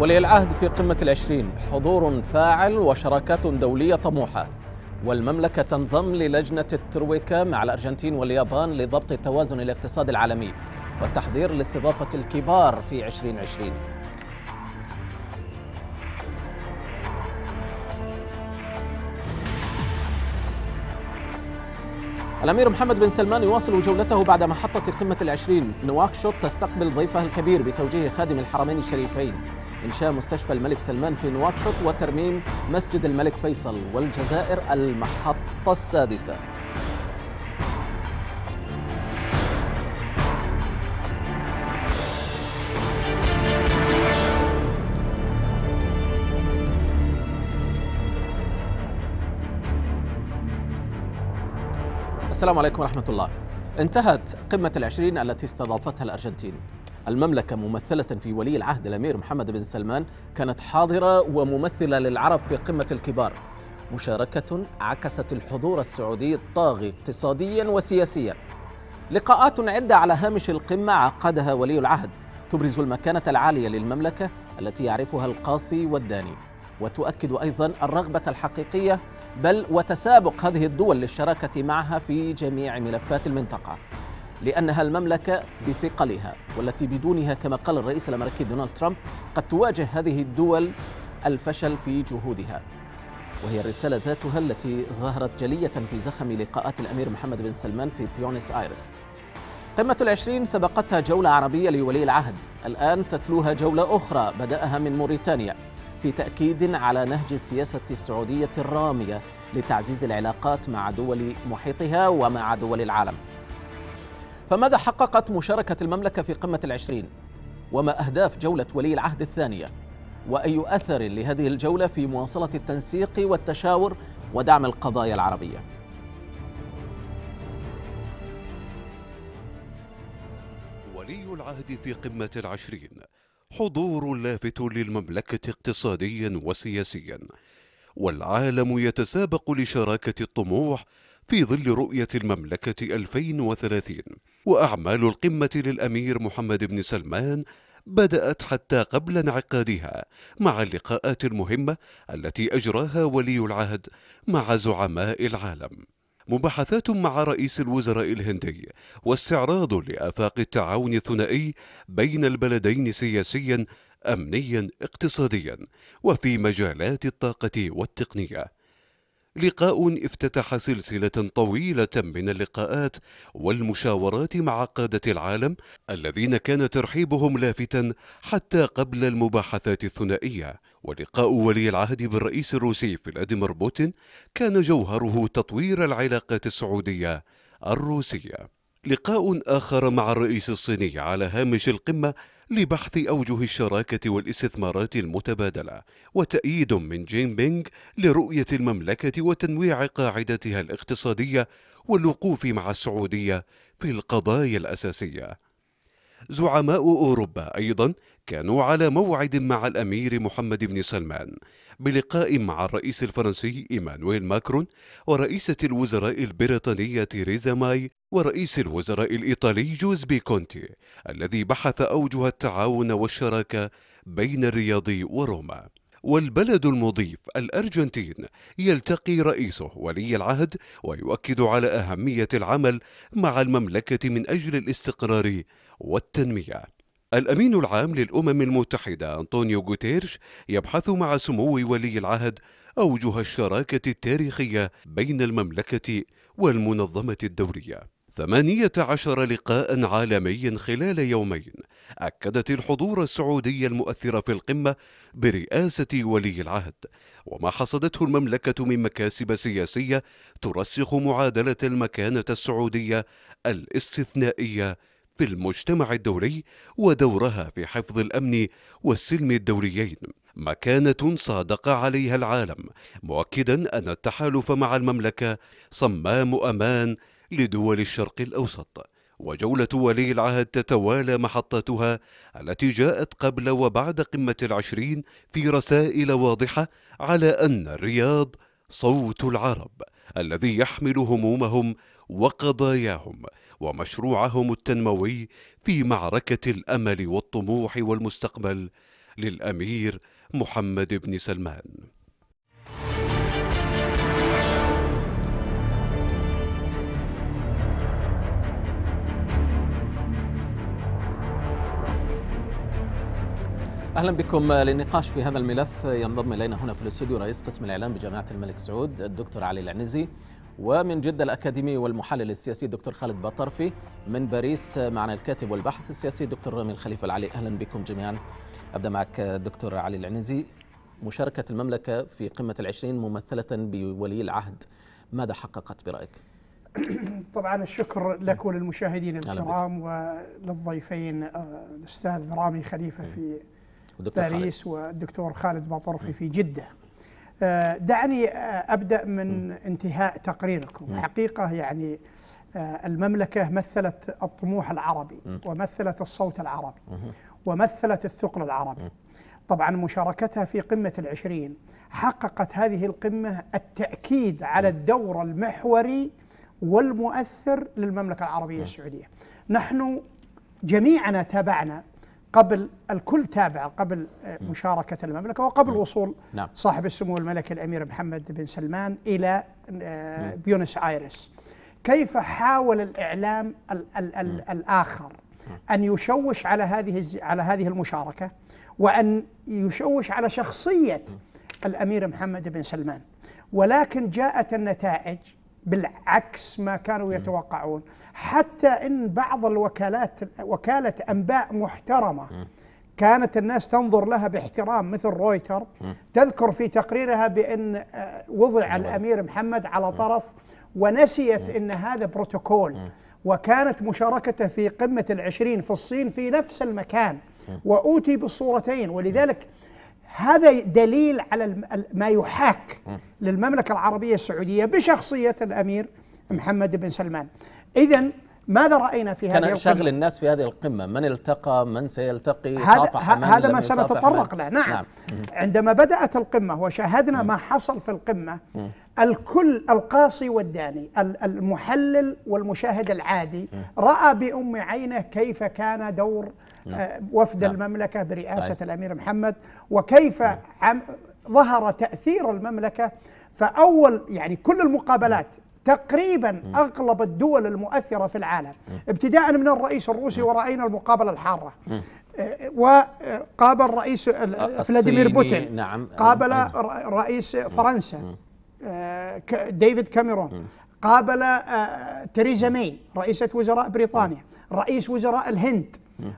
ولي العهد في قمة العشرين حضور فاعل وشراكات دولية طموحة والمملكة تنضم للجنة الترويكا مع الأرجنتين واليابان لضبط توازن الاقتصاد العالمي والتحضير لاستضافة الكبار في 2020 الأمير محمد بن سلمان يواصل جولته بعد محطة قمة العشرين نواكشوط تستقبل ضيفها الكبير بتوجيه خادم الحرمين الشريفين إنشاء مستشفى الملك سلمان في نواكشوط وترميم مسجد الملك فيصل والجزائر المحطة السادسة السلام عليكم ورحمة الله انتهت قمة العشرين التي استضافتها الأرجنتين المملكة ممثلة في ولي العهد الأمير محمد بن سلمان كانت حاضرة وممثلة للعرب في قمة الكبار مشاركة عكست الحضور السعودي الطاغي اقتصاديا وسياسيا لقاءات عدة على هامش القمة عقدها ولي العهد تبرز المكانة العالية للمملكة التي يعرفها القاصي والداني وتؤكد أيضا الرغبة الحقيقية بل وتسابق هذه الدول للشراكة معها في جميع ملفات المنطقة لأنها المملكة بثقلها والتي بدونها كما قال الرئيس الأمريكي دونالد ترامب قد تواجه هذه الدول الفشل في جهودها وهي الرسالة ذاتها التي ظهرت جلية في زخم لقاءات الأمير محمد بن سلمان في بيونس آيرس قمة العشرين سبقتها جولة عربية لولي العهد الآن تتلوها جولة أخرى بدأها من موريتانيا في تأكيد على نهج السياسة السعودية الرامية لتعزيز العلاقات مع دول محيطها ومع دول العالم فماذا حققت مشاركة المملكة في قمة العشرين؟ وما أهداف جولة ولي العهد الثانية؟ وأي أثر لهذه الجولة في مواصلة التنسيق والتشاور ودعم القضايا العربية؟ ولي العهد في قمة العشرين حضور لافت للمملكة اقتصاديا وسياسيا والعالم يتسابق لشراكة الطموح في ظل رؤية المملكة 2030 وأعمال القمة للأمير محمد بن سلمان بدأت حتى قبل انعقادها مع اللقاءات المهمة التي أجراها ولي العهد مع زعماء العالم مباحثات مع رئيس الوزراء الهندي واستعراض لآفاق التعاون الثنائي بين البلدين سياسيا أمنيا اقتصاديا وفي مجالات الطاقة والتقنية لقاء افتتح سلسلة طويلة من اللقاءات والمشاورات مع قادة العالم الذين كان ترحيبهم لافتا حتى قبل المباحثات الثنائية ولقاء ولي العهد بالرئيس الروسي فلاديمير بوتين كان جوهره تطوير العلاقات السعودية الروسية لقاء آخر مع الرئيس الصيني على هامش القمة لبحث أوجه الشراكة والاستثمارات المتبادلة وتأييد من جين بينغ لرؤية المملكة وتنويع قاعدتها الاقتصادية والوقوف مع السعودية في القضايا الأساسية زعماء أوروبا أيضا كانوا على موعد مع الأمير محمد بن سلمان بلقاء مع الرئيس الفرنسي إيمانويل ماكرون ورئيسة الوزراء البريطانية تيريزا ماي ورئيس الوزراء الإيطالي جوزبي كونتي الذي بحث أوجه التعاون والشراكة بين الرياض وروما والبلد المضيف الأرجنتين يلتقي رئيسه ولي العهد ويؤكد على أهمية العمل مع المملكة من أجل الاستقرار والتنمية الأمين العام للأمم المتحدة أنطونيو غوتيرش يبحث مع سمو ولي العهد أوجه الشراكة التاريخية بين المملكة والمنظمة الدولية. 18 لقاء عالمي خلال يومين أكدت الحضور السعودي المؤثر في القمة برئاسة ولي العهد وما حصدته المملكة من مكاسب سياسية ترسخ معادلة المكانة السعودية الاستثنائية في المجتمع الدولي ودورها في حفظ الامن والسلم الدوليين مكانه صادق عليها العالم مؤكدا ان التحالف مع المملكه صمام امان لدول الشرق الاوسط وجولة ولي العهد تتوالى محطاتها التي جاءت قبل وبعد قمة العشرين في رسائل واضحة على أن الرياض صوت العرب الذي يحمل همومهم وقضاياهم ومشروعهم التنموي في معركه الامل والطموح والمستقبل للامير محمد بن سلمان اهلا بكم للنقاش في هذا الملف ينضم الينا هنا في الاستوديو رئيس قسم الاعلام بجامعه الملك سعود الدكتور علي العنزي ومن جده الاكاديمي والمحلل السياسي الدكتور خالد بطرفي من باريس معنا الكاتب والباحث السياسي الدكتور رامي الخليفه العلي اهلا بكم جميعا ابدا معك دكتور علي العنزي مشاركه المملكه في قمه العشرين ممثله بولي العهد ماذا حققت برايك؟ طبعا الشكر لك وللمشاهدين الكرام وللضيفين آه، الاستاذ رامي خليفه في باريس والدكتور خالد بطرفي في جدة آه، دعني آه، أبدأ من انتهاء تقريركم حقيقة يعني آه، المملكة مثلت الطموح العربي ومثلت الصوت العربي ومثلت الثقل العربي طبعا مشاركتها في قمة العشرين حققت هذه القمة التأكيد على الدور المحوري والمؤثر للمملكة العربية السعودية نحن جميعنا تابعنا قبل الكل تابع قبل آه، مشاركة المملكة وقبل وصول نعم. صاحب السمو الملكي الأمير محمد بن سلمان إلى آه، بيونس آيرس كيف حاول الإعلام الـ الـ الـ الآخر أن يشوش على هذه على هذه المشاركة وأن يشوش على شخصية الأمير محمد بن سلمان ولكن جاءت النتائج بالعكس ما كانوا يتوقعون حتى ان بعض الوكالات وكاله انباء محترمه كانت الناس تنظر لها باحترام مثل رويتر تذكر في تقريرها بان آه، وضع الامير محمد على طرف ونسيت ان هذا بروتوكول وكانت مشاركته في قمه العشرين في الصين في نفس المكان واوتي بالصورتين ولذلك هذا دليل على ما يحاك للمملكة العربية السعودية بشخصية الأمير محمد بن سلمان إذا ماذا راينا في هذه كان شغل الناس في هذه القمه من التقى من سيلتقي هذا هذا ما سنتطرق له نعم, نعم عندما بدات القمه وشاهدنا ما حصل في القمه الكل القاصي والداني المحلل والمشاهد العادي راى بام عينه كيف كان دور آه، وفد نعم. المملكه برئاسه الامير محمد وكيف ظهر تاثير المملكه فاول يعني كل المقابلات تقريبا اغلب الدول المؤثره في العالم ابتداء من الرئيس الروسي وراينا المقابله الحاره آه، وقابل رئيس فلاديمير بوتين نعم قابل رئيس فرنسا آه، ديفيد كاميرون قابل آه، تريزا مي رئيسه وزراء بريطانيا رئيس وزراء الهند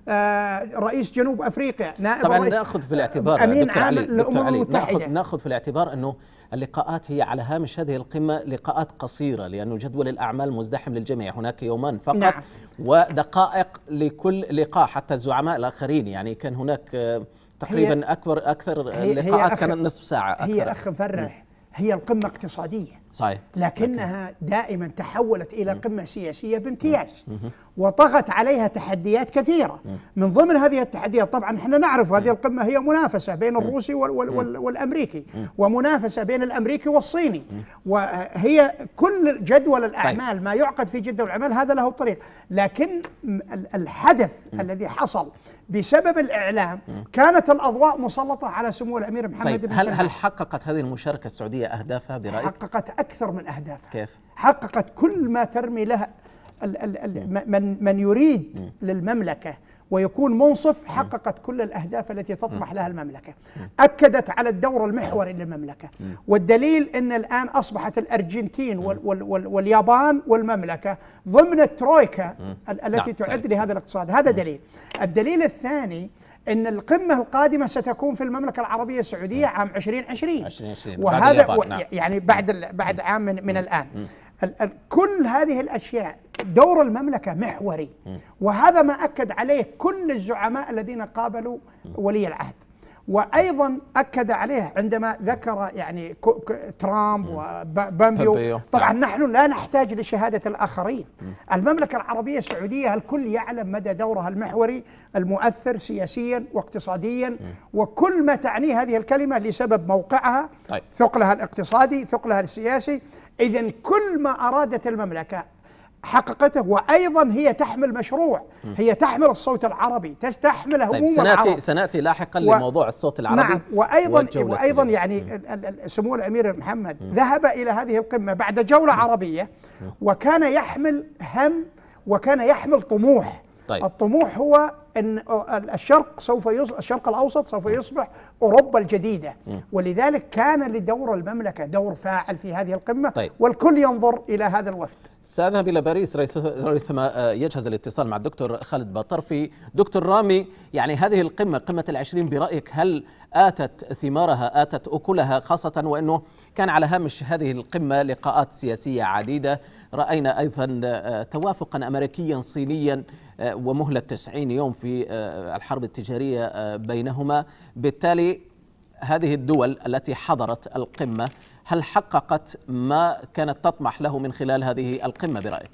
آه، رئيس جنوب افريقيا نائب طبعا ناخذ في الاعتبار امين دكتور عام علي دكتور علي ناخذ ناخذ في الاعتبار انه اللقاءات هي على هامش هذه القمه لقاءات قصيره لانه جدول الاعمال مزدحم للجميع هناك يومان فقط نعم. ودقائق لكل لقاء حتى الزعماء الاخرين يعني كان هناك آه، تقريبا اكبر اكثر هي اللقاءات هي كان نصف ساعه أكثر. هي اخ مفرح هي القمة اقتصادية صحيح لكنها دائما تحولت إلى قمة سياسية بامتياز وطغت عليها تحديات كثيرة من ضمن هذه التحديات طبعا احنا نعرف هذه القمة هي منافسة بين الروسي وال وال والأمريكي ومنافسة بين الأمريكي والصيني وهي كل جدول الأعمال طيب. ما يعقد في جدول الأعمال هذا له طريق لكن الحدث الذي حصل بسبب الإعلام كانت الأضواء مسلطة على سمو الأمير محمد طيب بن هل سلمان هل حققت هذه المشاركة السعودية أهدافها برأيك؟ حققت أكثر من أهدافها كيف؟ حققت كل ما ترمي لها من من يريد للمملكة ويكون منصف حققت كل الأهداف التي تطمح لها المملكة أكدت على الدور المحوري للمملكة والدليل أن الآن أصبحت الأرجنتين وال وال واليابان والمملكة ضمن الترويكا التي نعم، تعد لهذا الاقتصاد هذا دليل الدليل الثاني ان القمه القادمه ستكون في المملكه العربيه السعوديه عام 2020 2020 وهذا نعم. يعني بعد بعد عام من, من الان كل هذه الأشياء دور المملكة محوري وهذا ما أكد عليه كل الزعماء الذين قابلوا ولي العهد وايضا اكد عليه عندما ذكر يعني ترامب وبامبيو طبعا نعم. نحن لا نحتاج لشهاده الاخرين المملكه العربيه السعوديه الكل يعلم مدى دورها المحوري المؤثر سياسيا واقتصاديا وكل ما تعنيه هذه الكلمه لسبب موقعها طيب. ثقلها الاقتصادي ثقلها السياسي إذا كل ما أرادت المملكة حققته وأيضا هي تحمل مشروع هي تحمل الصوت العربي تحمل طيب، هموم طيب سنأتي, العرب سنأتي لاحقا و... لموضوع الصوت العربي نعم وأيضا, وأيضا يعني سمو الأمير محمد م. ذهب إلى هذه القمة بعد جولة م. عربية م. وكان يحمل هم وكان يحمل طموح طيب. الطموح هو ان الشرق سوف يص... الشرق الاوسط سوف يصبح اوروبا الجديده م. ولذلك كان لدور المملكه دور فاعل في هذه القمه طيب. والكل ينظر الى هذا الوفد ساذهب الى باريس ريثما آه، يجهز الاتصال مع الدكتور خالد بطرفي دكتور رامي يعني هذه القمه قمه العشرين برايك هل اتت ثمارها اتت اكلها خاصه وانه كان على هامش هذه القمه لقاءات سياسيه عديده راينا ايضا آه، توافقا امريكيا صينيا آه، ومهلة 90 يوم في آه، الحرب التجارية آه، بينهما بالتالي هذه الدول التي حضرت القمة هل حققت ما كانت تطمح له من خلال هذه القمة برأيك؟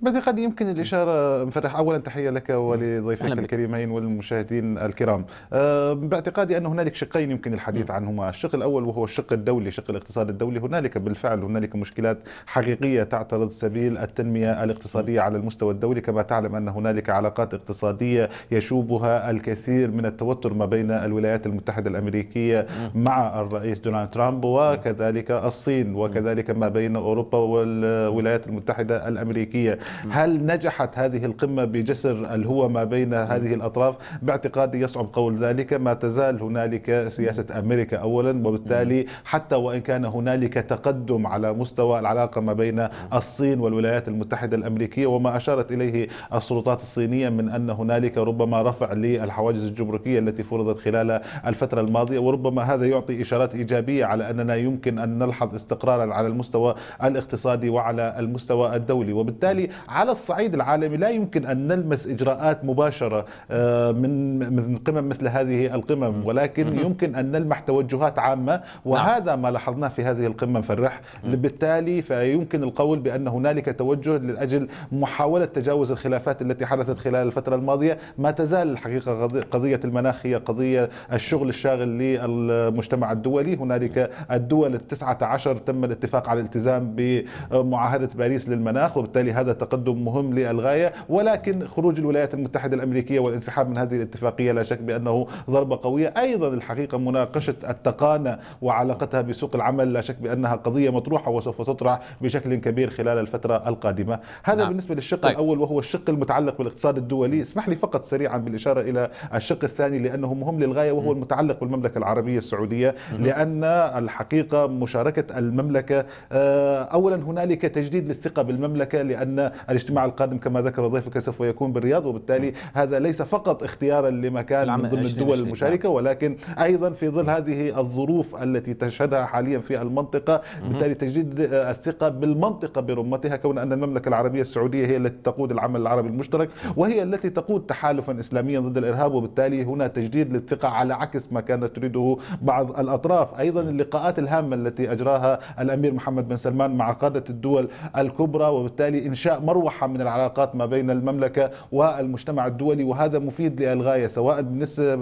بدي قد يمكن الإشارة مفرح أولا تحية لك ولضيفك الكريمين والمشاهدين الكرام آه، باعتقادي أن هنالك شقين يمكن الحديث عنهما الشق الأول وهو الشق الدولي شق الاقتصاد الدولي هنالك بالفعل هنالك مشكلات حقيقية تعترض سبيل التنمية الاقتصادية على المستوى الدولي كما تعلم أن هنالك علاقات اقتصادية يشوبها الكثير من التوتر ما بين الولايات المتحدة الأمريكية مع الرئيس دونالد ترامب وكذلك الصين وكذلك ما بين أوروبا والولايات المتحدة الأمريكية هل نجحت هذه القمة بجسر الهوى ما بين هذه الأطراف باعتقادي يصعب قول ذلك ما تزال هنالك سياسة أمريكا أولا وبالتالي حتى وإن كان هنالك تقدم على مستوى العلاقة ما بين الصين والولايات المتحدة الأمريكية وما أشارت إليه السلطات الصينية من أن هنالك ربما رفع للحواجز الجمركية التي فرضت خلال الفترة الماضية وربما هذا يعطي إشارات إيجابية على أننا يمكن أن نلحظ استقرارا على المستوى الاقتصادي وعلى المستوى الدولي وبالتالي على الصعيد العالمي لا يمكن أن نلمس إجراءات مباشرة آه، من من قمم مثل هذه القمم ولكن يمكن أن نلمح توجهات عامة نعم. وهذا ما لاحظناه في هذه القمة مفرح بالتالي فيمكن القول بأن هنالك توجه لأجل محاولة تجاوز الخلافات التي حدثت خلال الفترة الماضية ما تزال الحقيقة قضية المناخ هي قضية الشغل الشاغل للمجتمع الدولي هنالك الدول التسعة عشر تم الاتفاق على الالتزام بمعاهدة باريس للمناخ وبالتالي هذا تقدم مهم للغاية ولكن خروج الولايات المتحدة الأمريكية والانسحاب من هذه الاتفاقية لا شك بأنه ضربة قوية أيضا الحقيقة مناقشة التقانة وعلاقتها بسوق العمل لا شك بأنها قضية مطروحة وسوف تطرح بشكل كبير خلال الفترة القادمة هذا نعم. بالنسبة للشق طيب. الأول وهو الشق المتعلق بالاقتصاد الدولي اسمح لي فقط سريعا بالإشارة إلى الشق الثاني لأنه مهم للغاية وهو المتعلق بالمملكة العربية السعودية لأن الحقيقة مشاركة المملكة آه، أولا هنالك تجديد للثقة بالمملكة لأن الاجتماع القادم كما ذكر ضيفك سوف يكون بالرياض وبالتالي هذا ليس فقط اختيارا لمكان من ضمن الدول المشاركه نعم. ولكن ايضا في ظل هذه الظروف التي تشهدها حاليا في المنطقه بالتالي تجديد الثقه بالمنطقه برمتها كون ان المملكه العربيه السعوديه هي التي تقود العمل العربي المشترك وهي التي تقود تحالفا اسلاميا ضد الارهاب وبالتالي هنا تجديد للثقه على عكس ما كانت تريده بعض الاطراف ايضا اللقاءات الهامه التي اجراها الامير محمد بن سلمان مع قاده الدول الكبرى وبالتالي انشاء مروحة من العلاقات ما بين المملكة والمجتمع الدولي وهذا مفيد للغاية سواء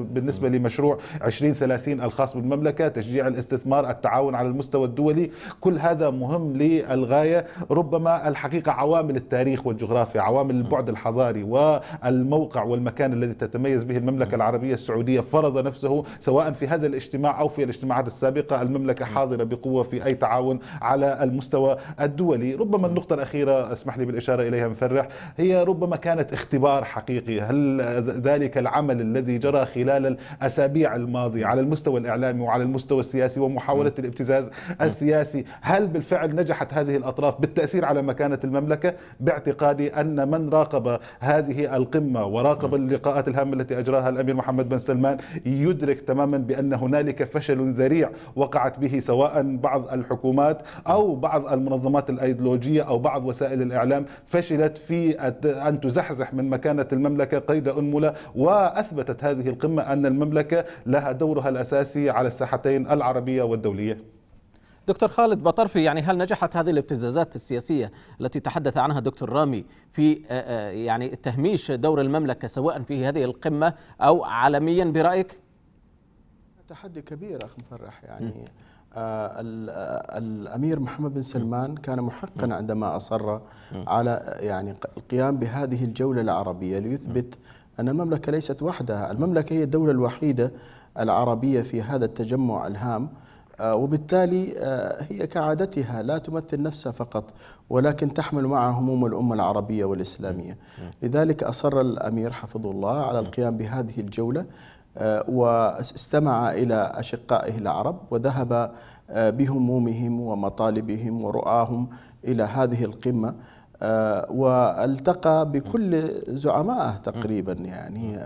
بالنسبة لمشروع 2030 الخاص بالمملكة تشجيع الاستثمار التعاون على المستوى الدولي كل هذا مهم للغاية ربما الحقيقة عوامل التاريخ والجغرافيا عوامل البعد الحضاري والموقع والمكان الذي تتميز به المملكة العربية السعودية فرض نفسه سواء في هذا الاجتماع أو في الاجتماعات السابقة المملكة حاضرة بقوة في أي تعاون على المستوى الدولي ربما النقطة الأخيرة اسمح لي بالإشارة أشار إليها مفرح هي ربما كانت اختبار حقيقي هل ذلك العمل الذي جرى خلال الأسابيع الماضية على المستوى الإعلامي وعلى المستوى السياسي ومحاولة الابتزاز السياسي هل بالفعل نجحت هذه الأطراف بالتأثير على مكانة المملكة باعتقادي أن من راقب هذه القمة وراقب اللقاءات الهامة التي أجراها الأمير محمد بن سلمان يدرك تماما بأن هنالك فشل ذريع وقعت به سواء بعض الحكومات أو بعض المنظمات الأيديولوجية أو بعض وسائل الإعلام فشلت في أن تزحزح من مكانة المملكة قيد أنملة وأثبتت هذه القمة أن المملكة لها دورها الأساسي على الساحتين العربية والدولية دكتور خالد بطرفي يعني هل نجحت هذه الابتزازات السياسية التي تحدث عنها دكتور رامي في آه، آه، يعني تهميش دور المملكة سواء في هذه القمة أو عالميا برأيك؟ تحدي كبير أخ مفرح يعني م. آه، آه، الامير محمد بن سلمان كان محقا عندما اصر على يعني القيام بهذه الجوله العربيه ليثبت ان المملكه ليست وحدها، المملكه هي الدوله الوحيده العربيه في هذا التجمع الهام آه، وبالتالي هي كعادتها لا تمثل نفسها فقط ولكن تحمل معها هموم الأمة العربية والإسلامية لذلك أصر الأمير حفظه الله على القيام بهذه الجولة آه، واستمع إلى أشقائه العرب وذهب آه، بهمومهم ومطالبهم ورؤاهم إلى هذه القمة آه، والتقى بكل زعمائه تقريبا يعني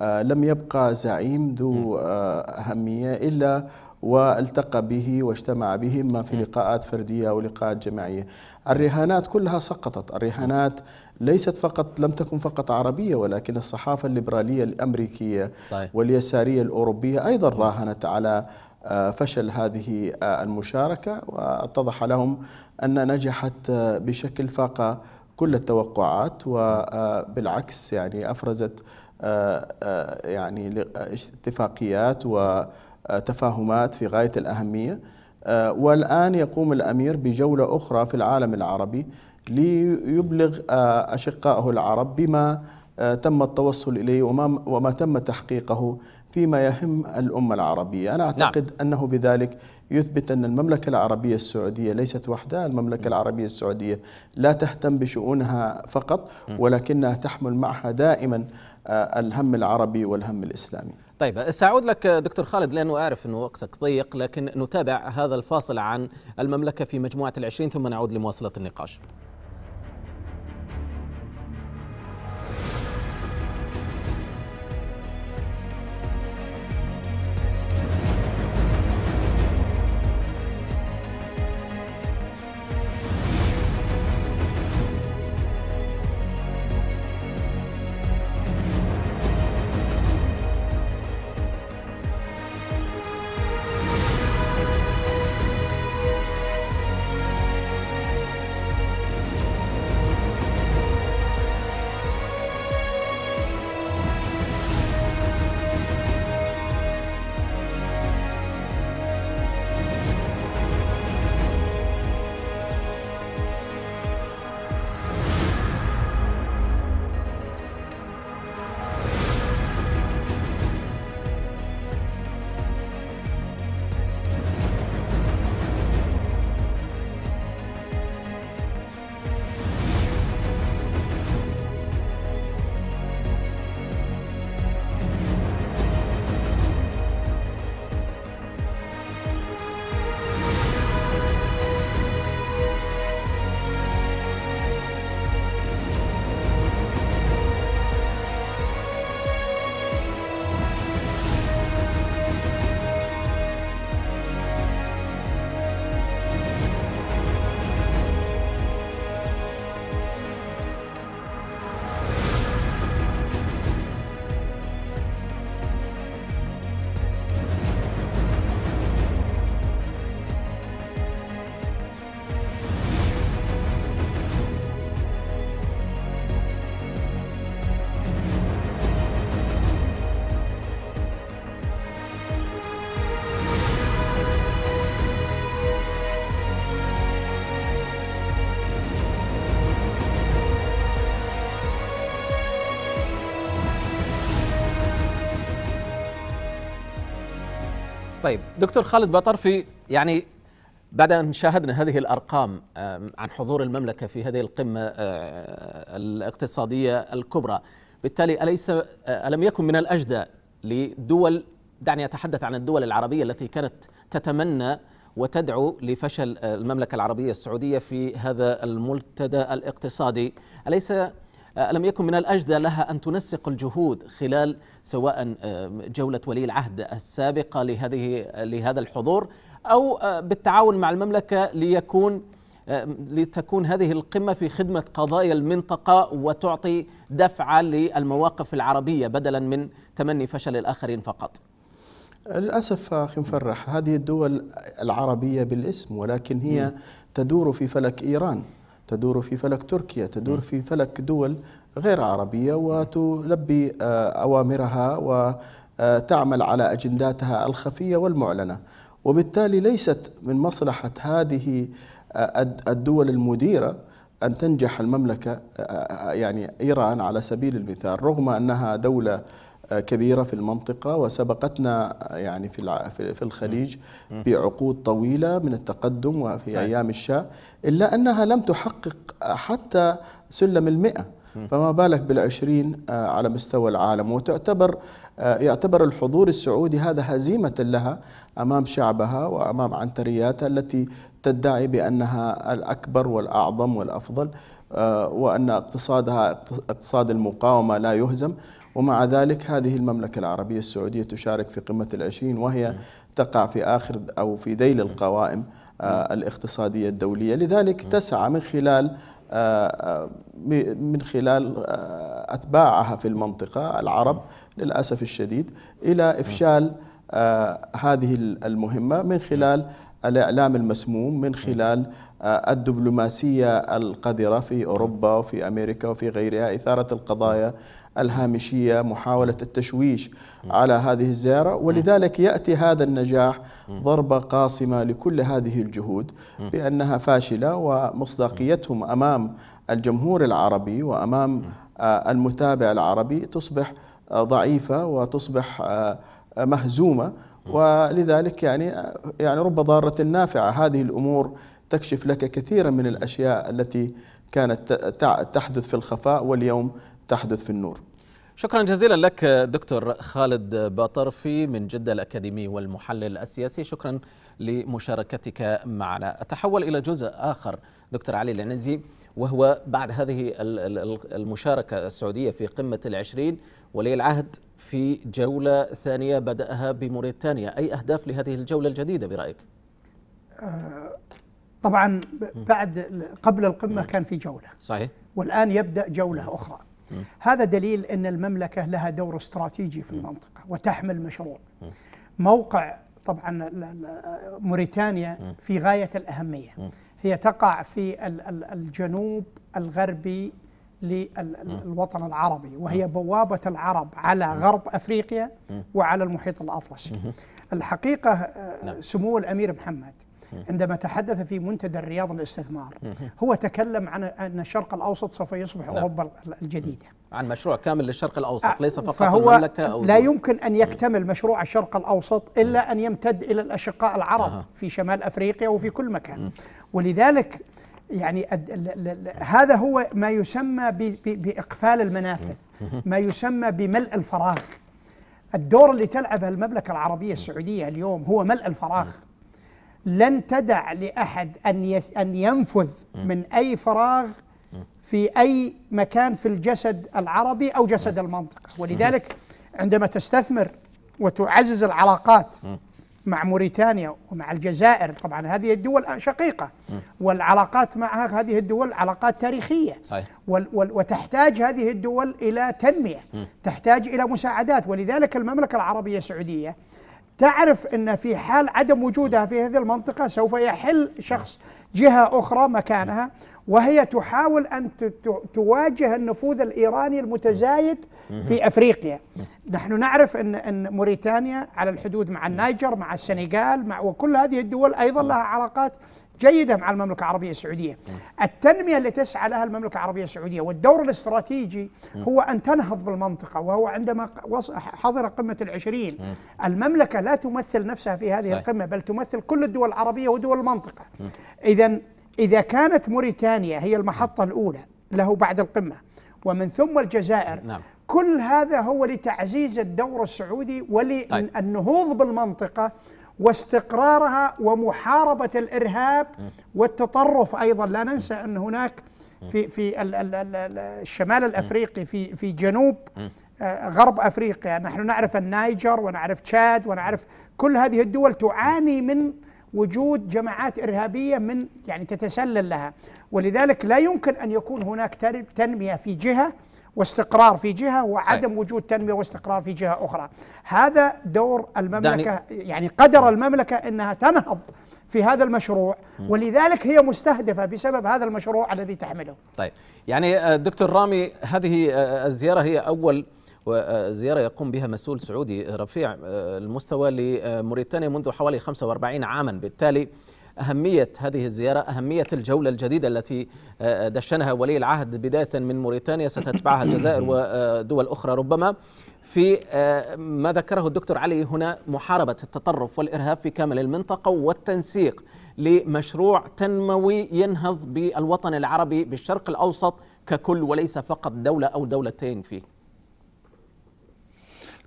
لم يبقى زعيم ذو أهمية إلا والتقى به واجتمع به ما في لقاءات فرديه او لقاءات جماعيه. الرهانات كلها سقطت، الرهانات ليست فقط لم تكن فقط عربية ولكن الصحافة الليبرالية الأمريكية صحيح. واليسارية الأوروبية أيضا راهنت على آه، فشل هذه آه، المشاركة واتضح لهم أن نجحت آه، بشكل فاق كل التوقعات وبالعكس يعني أفرزت يعني اتفاقيات وتفاهمات في غاية الأهمية والآن يقوم الأمير بجولة أخرى في العالم العربي ليبلغ آه، أشقائه العرب بما آه، تم التوصل إليه وما, وما تم تحقيقه فيما يهم الأمة العربية أنا نعم. أعتقد نعم. أنه بذلك يثبت أن المملكة العربية السعودية ليست وحدها المملكة م. العربية السعودية لا تهتم بشؤونها فقط ولكنها تحمل معها دائما آه، الهم العربي والهم الإسلامي طيب سأعود لك دكتور خالد لأنه أعرف أنه وقتك ضيق لكن نتابع هذا الفاصل عن المملكة في مجموعة العشرين ثم نعود لمواصلة النقاش طيب دكتور خالد بطرفي يعني بعد أن شاهدنا هذه الأرقام عن حضور المملكة في هذه القمة آه، الاقتصادية الكبرى بالتالي أليس آه، ألم يكن من الأجدى لدول دعني أتحدث عن الدول العربية التي كانت تتمنى وتدعو لفشل آه، المملكة العربية السعودية في هذا الملتدى الاقتصادي أليس ألم يكن من الأجدى لها أن تنسق الجهود خلال سواء آه، جولة ولي العهد السابقة لهذه لهذا الحضور أو آه، بالتعاون مع المملكة ليكون آه، لتكون هذه القمة في خدمة قضايا المنطقة وتعطي دفعة للمواقف العربية بدلا من تمني فشل الآخرين فقط للأسف أخي مفرح هذه الدول العربية بالاسم ولكن هي تدور في فلك إيران تدور في فلك تركيا تدور نعم. في فلك دول غير عربية وتلبي آه، أوامرها وتعمل آه، على أجنداتها الخفية والمعلنة وبالتالي ليست من مصلحة هذه آه، الدول المديرة أن تنجح المملكة يعني إيران على سبيل المثال رغم أنها دولة كبيرة في المنطقة وسبقتنا يعني في في الخليج بعقود طويلة من التقدم وفي أيام الشاه إلا أنها لم تحقق حتى سلم المئة فما بالك بالعشرين آه، على مستوى العالم وتعتبر آه، يعتبر الحضور السعودي هذا هزيمة لها أمام شعبها وأمام عنترياتها التي تدعي بأنها الأكبر والأعظم والأفضل آه، وأن اقتصادها اقتصاد المقاومة لا يهزم ومع ذلك هذه المملكة العربية السعودية تشارك في قمة العشرين وهي تقع في آخر أو في ذيل القوائم آه، الاقتصادية الدولية لذلك تسعى من خلال آه، آه، من خلال أتباعها في المنطقة العرب للأسف الشديد إلى إفشال هذه المهمة من خلال الإعلام المسموم من خلال الدبلوماسية القذرة في أوروبا وفي أمريكا وفي غيرها إثارة القضايا الهامشية محاولة التشويش على هذه الزيارة ولذلك يأتي هذا النجاح ضربة قاصمة لكل هذه الجهود بأنها فاشلة ومصداقيتهم أمام الجمهور العربي وأمام آه، المتابع العربي تصبح آه، ضعيفة وتصبح آه، مهزومة ولذلك يعني يعني رب ضارة نافعة هذه الأمور تكشف لك كثيرا من الأشياء التي كانت تحدث في الخفاء واليوم تحدث في النور شكرا جزيلا لك دكتور خالد باطرفي من جدة الأكاديمي والمحلل السياسي شكرا لمشاركتك معنا أتحول إلى جزء آخر دكتور علي العنزي وهو بعد هذه المشاركة السعودية في قمة العشرين ولي العهد في جولة ثانية بدأها بموريتانيا أي أهداف لهذه الجولة الجديدة برأيك؟ آه، طبعا بعد قبل القمة كان في جولة صحيح والآن يبدأ جولة أخرى هذا دليل أن المملكة لها دور استراتيجي في المنطقة وتحمل مشروع موقع طبعا موريتانيا في غاية الأهمية هي تقع في الجنوب الغربي للوطن العربي وهي بوابة العرب على غرب أفريقيا وعلى المحيط الأطلسي الحقيقة آه، نعم. سمو الأمير محمد عندما تحدث في منتدى الرياض للاستثمار هو تكلم عن أن الشرق الأوسط سوف يصبح نعم. أوروبا الجديدة عن مشروع كامل للشرق الأوسط ليس فقط فهو المملكة أو لا يمكن أن يكتمل مشروع الشرق الأوسط إلا أن يمتد إلى الأشقاء العرب في شمال أفريقيا وفي كل مكان ولذلك يعني هذا هو ما يسمى بإقفال المنافذ ما يسمى بملء الفراغ الدور اللي تلعبه المملكة العربية السعودية اليوم هو ملء الفراغ لن تدع لأحد أن أن ينفذ من أي فراغ في أي مكان في الجسد العربي أو جسد المنطقة ولذلك عندما تستثمر وتعزز العلاقات مع موريتانيا ومع الجزائر طبعا هذه الدول شقيقة والعلاقات مع هذه الدول علاقات تاريخية صحيح. وتحتاج هذه الدول إلى تنمية تحتاج إلى مساعدات ولذلك المملكة العربية السعودية تعرف أن في حال عدم وجودها في هذه المنطقة سوف يحل شخص جهة أخرى مكانها وهي تحاول أن تواجه النفوذ الإيراني المتزايد في أفريقيا نحن نعرف أن أن موريتانيا على الحدود مع النيجر مع السنغال مع وكل هذه الدول أيضا لها علاقات جيدة مع المملكة العربية السعودية التنمية التي تسعى لها المملكة العربية السعودية والدور الاستراتيجي هو أن تنهض بالمنطقة وهو عندما حضر قمة العشرين المملكة لا تمثل نفسها في هذه القمة بل تمثل كل الدول العربية ودول المنطقة إذا إذا كانت موريتانيا هي المحطة الأولى له بعد القمة ومن ثم الجزائر نعم. كل هذا هو لتعزيز الدور السعودي وللنهوض طيب. بالمنطقة واستقرارها ومحاربة الإرهاب والتطرف أيضا لا ننسى أن هناك في في الشمال الافريقي في في جنوب آه، غرب افريقيا نحن نعرف النايجر ونعرف تشاد ونعرف كل هذه الدول تعاني من وجود جماعات ارهابيه من يعني تتسلل لها ولذلك لا يمكن ان يكون هناك تنميه في جهه واستقرار في جهه وعدم أي. وجود تنميه واستقرار في جهه اخرى هذا دور المملكه يعني قدر المملكه انها تنهض في هذا المشروع ولذلك هي مستهدفه بسبب هذا المشروع الذي تحمله. طيب يعني آه، دكتور رامي هذه آه، آه، الزياره هي اول زياره يقوم بها مسؤول سعودي رفيع المستوى لموريتانيا منذ حوالي 45 عاما بالتالي أهمية هذه الزيارة أهمية الجولة الجديدة التي آه، آه، دشنها ولي العهد بداية من موريتانيا ستتبعها الجزائر ودول أخرى ربما في آه، ما ذكره الدكتور علي هنا محاربة التطرف والإرهاب في كامل المنطقة والتنسيق لمشروع تنموي ينهض بالوطن العربي بالشرق الأوسط ككل وليس فقط دولة أو دولتين فيه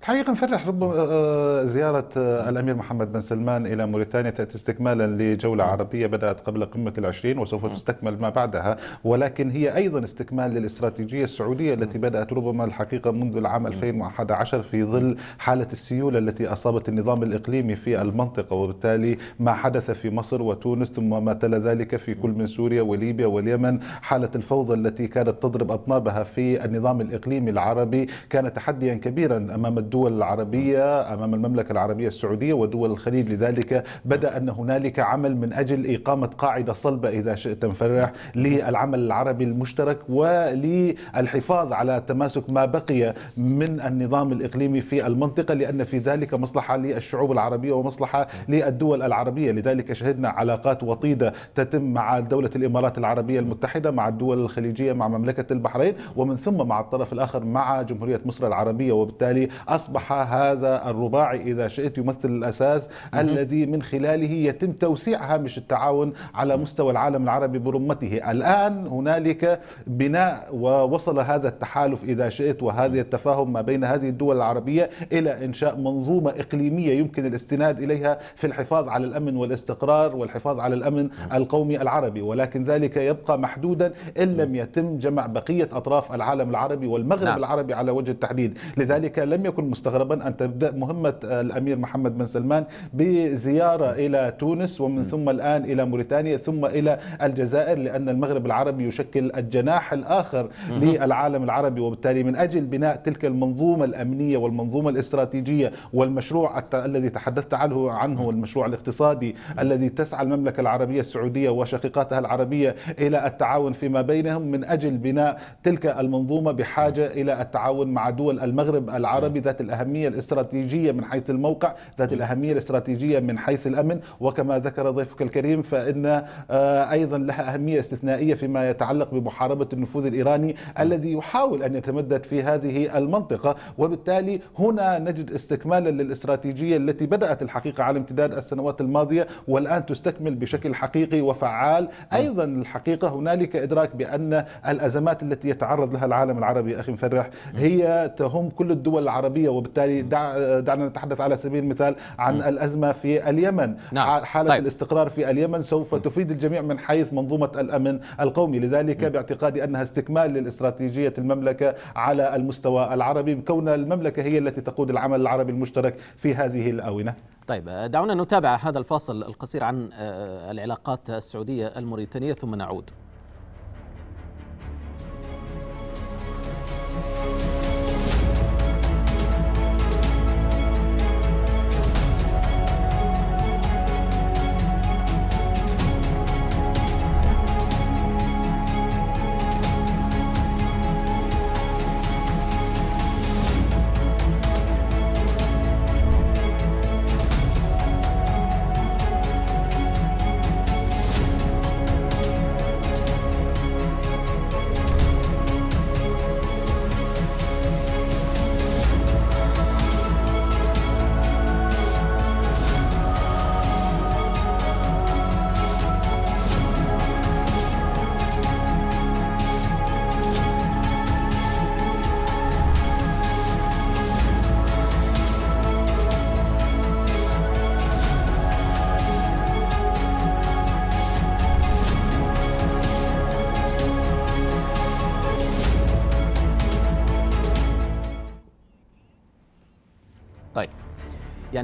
الحقيقة نفرح ربما آه، آه، زيارة آه، الأمير محمد بن سلمان إلى موريتانيا تأتي استكمالا لجولة عربية بدأت قبل قمة العشرين وسوف تستكمل ما بعدها ولكن هي أيضا استكمال للاستراتيجية السعودية التي بدأت ربما الحقيقة منذ العام 2011 في ظل حالة السيولة التي أصابت النظام الإقليمي في المنطقة وبالتالي ما حدث في مصر وتونس ثم ما تلا ذلك في كل من سوريا وليبيا واليمن حالة الفوضى التي كانت تضرب أطنابها في النظام الإقليمي العربي كان تحديا كبيرا أمام الدول العربية أمام المملكة العربية السعودية ودول الخليج لذلك بدأ أن هنالك عمل من أجل إقامة قاعدة صلبة إذا شئت انفرح للعمل العربي المشترك وللحفاظ على تماسك ما بقي من النظام الإقليمي في المنطقة لأن في ذلك مصلحة للشعوب العربية ومصلحة للدول العربية لذلك شهدنا علاقات وطيدة تتم مع دولة الإمارات العربية المتحدة مع الدول الخليجية مع مملكة البحرين ومن ثم مع الطرف الآخر مع جمهورية مصر العربية وبالتالي أصبح هذا الرباعي إذا شئت يمثل الأساس مم. الذي من خلاله يتم توسيع هامش التعاون على مستوى العالم العربي برمته الآن هنالك بناء ووصل هذا التحالف إذا شئت وهذا التفاهم ما بين هذه الدول العربية إلى إنشاء منظومة إقليمية يمكن الاستناد إليها في الحفاظ على الأمن والاستقرار والحفاظ على الأمن القومي العربي ولكن ذلك يبقى محدودا إن لم يتم جمع بقية أطراف العالم العربي والمغرب نعم. العربي على وجه التحديد لذلك لم يكن مستغربا أن تبدأ مهمة الأمير محمد بن سلمان بزيارة إلى تونس ومن ثم الآن إلى موريتانيا ثم إلى الجزائر لأن المغرب العربي يشكل الجناح الآخر للعالم العربي وبالتالي من أجل بناء تلك المنظومة الأمنية والمنظومة الاستراتيجية والمشروع الذي تحدثت عنه عنه المشروع الاقتصادي الذي تسعى المملكة العربية السعودية وشقيقاتها العربية إلى التعاون فيما بينهم من أجل بناء تلك المنظومة بحاجة إلى التعاون مع دول المغرب العربي ذات الأهمية الاستراتيجية من حيث الموقع ذات الأهمية الاستراتيجية من حيث الأمن وكما ذكر ضيفك الكريم فإن آه، أيضا لها أهمية استثنائية فيما يتعلق بمحاربة النفوذ الإيراني الذي يحاول أن يتمدد في هذه المنطقة وبالتالي هنا نجد استكمالا للاستراتيجية التي بدأت الحقيقة على امتداد السنوات الماضية والآن تستكمل بشكل حقيقي وفعال أيضا الحقيقة هنالك إدراك بأن الأزمات التي يتعرض لها العالم العربي أخي مفرح هي تهم كل الدول العربية وبالتالي دع دعنا نتحدث على سبيل المثال عن م. الأزمة في اليمن نعم. حالة طيب. الاستقرار في اليمن سوف م. تفيد الجميع من حيث منظومة الأمن القومي لذلك م. باعتقادي أنها استكمال للاستراتيجية المملكة على المستوى العربي كون المملكة هي التي تقود العمل العربي المشترك في هذه الآونة طيب دعونا نتابع هذا الفاصل القصير عن آه، العلاقات السعودية الموريتانية ثم نعود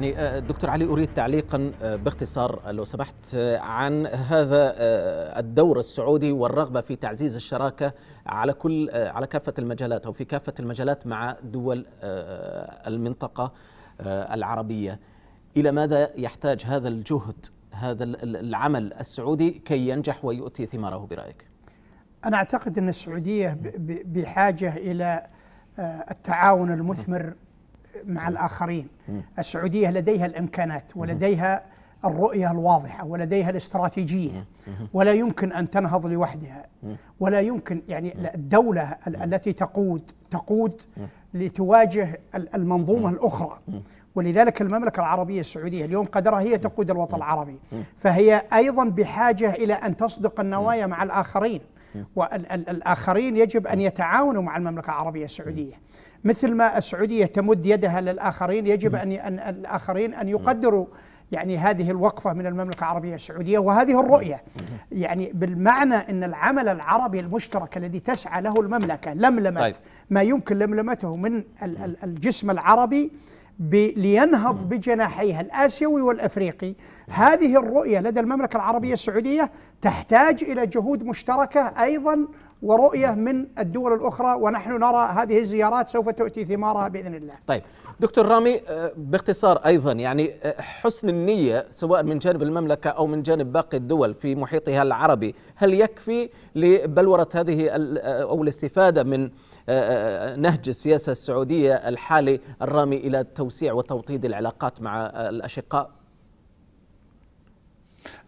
يعني آه، دكتور علي أريد تعليقا آه، باختصار لو سمحت آه، عن هذا الدور السعودي والرغبة في تعزيز الشراكة على كل على كافة المجالات أو في كافة المجالات مع دول المنطقة العربية إلى ماذا يحتاج هذا الجهد هذا العمل السعودي كي ينجح ويؤتي ثماره برأيك أنا أعتقد أن السعودية بحاجة إلى التعاون المثمر مع الآخرين السعودية لديها الإمكانات ولديها الرؤية الواضحة ولديها الاستراتيجية ولا يمكن أن تنهض لوحدها ولا يمكن يعني الدولة التي تقود تقود لتواجه المنظومة الأخرى ولذلك المملكة العربية السعودية اليوم قدرها هي تقود الوطن العربي فهي أيضا بحاجة إلى أن تصدق النوايا مع الآخرين والآخرين يجب أن يتعاونوا مع المملكة العربية السعودية مثل ما السعوديه تمد يدها للاخرين يجب نعم. ان, أن الاخرين ان نعم. يقدروا يعني هذه الوقفة من المملكة العربية السعودية وهذه الرؤية نعم. يعني بالمعنى أن العمل العربي المشترك الذي تسعى له المملكة لملمت طيب. ما يمكن لملمته من الجسم العربي لينهض بجناحيها الآسيوي والأفريقي هذه الرؤية لدى المملكة العربية السعودية تحتاج إلى جهود مشتركة أيضا ورؤية من الدول الأخرى ونحن نرى هذه الزيارات سوف تؤتي ثمارها بإذن الله طيب دكتور رامي آه، باختصار أيضا يعني آه، حسن النية سواء من جانب المملكة أو من جانب باقي الدول في محيطها العربي هل يكفي لبلورة هذه آه، أو الاستفادة من نهج السياسة السعودية الحالي الرامي إلى توسيع وتوطيد العلاقات مع الأشقاء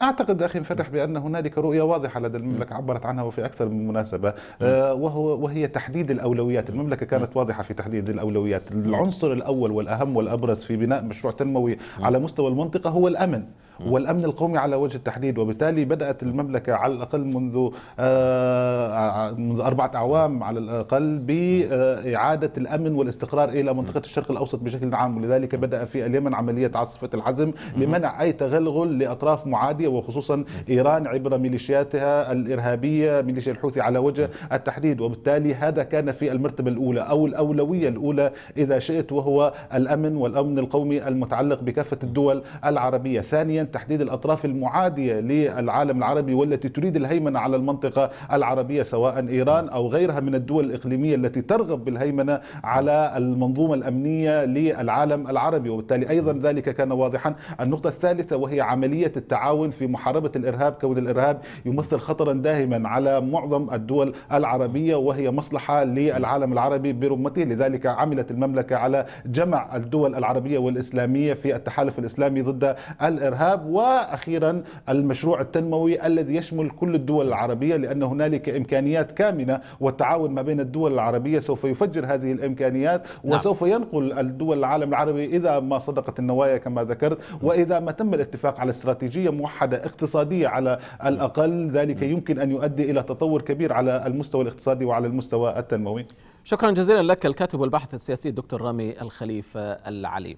اعتقد اخي مفتح بان هنالك رؤيه واضحه لدى المملكه عبرت عنها وفي اكثر من مناسبه آه، وهو وهي تحديد الاولويات المملكه كانت واضحه في تحديد الاولويات العنصر الاول والاهم والابرز في بناء مشروع تنموي على مستوى المنطقه هو الامن والامن القومي على وجه التحديد وبالتالي بدات المملكه على الاقل منذ آه منذ اربعه اعوام على الاقل باعاده آه، الامن والاستقرار الى منطقه الشرق الاوسط بشكل عام ولذلك بدا في اليمن عمليه عاصفه العزم لمنع اي تغلغل لاطراف معاديه وخصوصا إيران عبر ميليشياتها الإرهابية ميليشيا الحوثي على وجه التحديد وبالتالي هذا كان في المرتبة الأولى أو الأولوية الأولى إذا شئت وهو الأمن والأمن القومي المتعلق بكافة الدول العربية ثانيا تحديد الأطراف المعادية للعالم العربي والتي تريد الهيمنة على المنطقة العربية سواء إيران أو غيرها من الدول الإقليمية التي ترغب بالهيمنة على المنظومة الأمنية للعالم العربي وبالتالي أيضا ذلك كان واضحا النقطة الثالثة وهي عملية التعاون في محاربة الإرهاب كون الإرهاب يمثل خطرا داهما على معظم الدول العربية وهي مصلحة للعالم العربي برمته لذلك عملت المملكة على جمع الدول العربية والإسلامية في التحالف الإسلامي ضد الإرهاب وأخيرا المشروع التنموي الذي يشمل كل الدول العربية لأن هنالك إمكانيات كامنة والتعاون ما بين الدول العربية سوف يفجر هذه الإمكانيات نعم. وسوف ينقل الدول العالم العربي إذا ما صدقت النوايا كما ذكرت وإذا ما تم الاتفاق على استراتيجية موحدة مساعدة اقتصادية على الأقل ذلك يمكن أن يؤدي إلى تطور كبير على المستوى الاقتصادي وعلى المستوى التنموي شكرا جزيلا لك الكاتب والباحث السياسي الدكتور رامي الخليفة العلي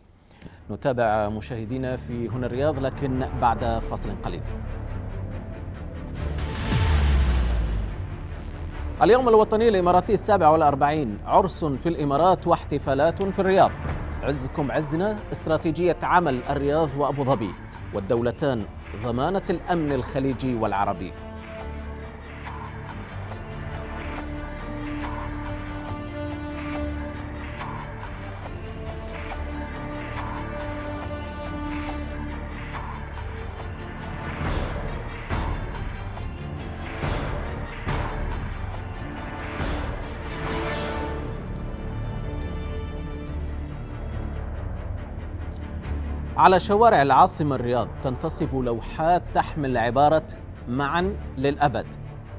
نتابع مشاهدينا في هنا الرياض لكن بعد فصل قليل اليوم الوطني الإماراتي السابع والأربعين عرس في الإمارات واحتفالات في الرياض عزكم عزنا استراتيجية عمل الرياض وأبو ظبي والدولتان ضمانة الأمن الخليجي والعربي على شوارع العاصمة الرياض تنتصب لوحات تحمل عبارة معا للأبد